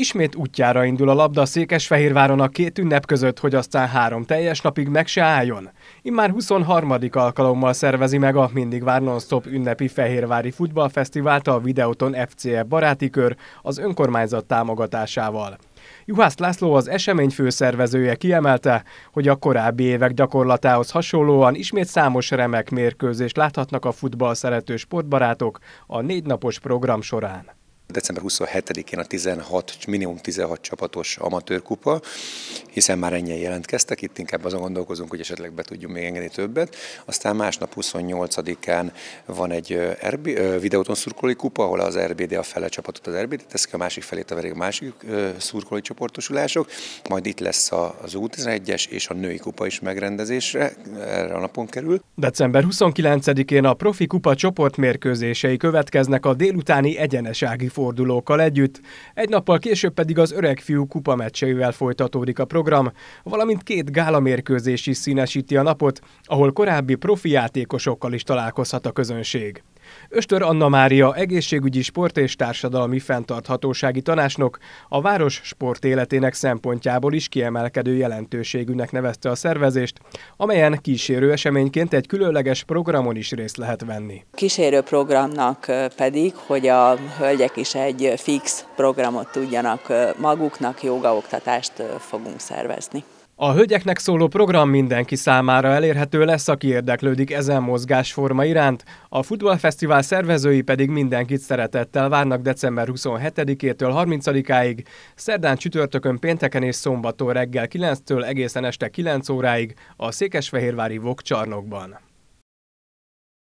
Ismét útjára indul a labda Székesfehérváron a két ünnep között, hogy aztán három teljes napig meg se álljon. Immár 23. alkalommal szervezi meg a Mindig Vár non-stop ünnepi Fehérvári Futballfesztivált a Videoton FCE baráti kör az önkormányzat támogatásával. Juhász László az esemény főszervezője kiemelte, hogy a korábbi évek gyakorlatához hasonlóan ismét számos remek mérkőzést láthatnak a futball szerető sportbarátok a négy napos program során. December 27-én a 16, minimum 16 csapatos amatőrkupa, hiszen már ennyien jelentkeztek, itt inkább azon gondolkozunk, hogy esetleg be tudjunk még engedni többet. Aztán másnap 28-án van egy RB, videóton szurkolói kupa, ahol az RBD a fele csapatot az RBD teszik a másik felét a a másik szurkolói csoportosulások, majd itt lesz az U11-es és a női kupa is megrendezésre, erre a napon kerül. December 29-én a Profi Kupa csoportmérkőzései következnek a délutáni egyenesági fordulókkal együtt, egy nappal később pedig az öreg fiú kupa meccseivel folytatódik a program, program, valamint két mérkőzés is színesíti a napot, ahol korábbi profi játékosokkal is találkozhat a közönség. Östör Anna Mária egészségügyi sport és társadalmi fenntarthatósági tanácsnok a város sport életének szempontjából is kiemelkedő jelentőségűnek nevezte a szervezést, amelyen kísérő eseményként egy különleges programon is részt lehet venni. Kísérő programnak pedig, hogy a hölgyek is egy fix programot tudjanak maguknak, jogaoktatást fogunk szervezni. A hölgyeknek szóló program mindenki számára elérhető lesz, aki érdeklődik ezen mozgásforma iránt, a futballfesztivál szervezői pedig mindenkit szeretettel várnak december 27-től 30-áig, szerdán csütörtökön pénteken és szombaton reggel 9-től egészen este 9 óráig a Székesfehérvári Vokcsarnokban.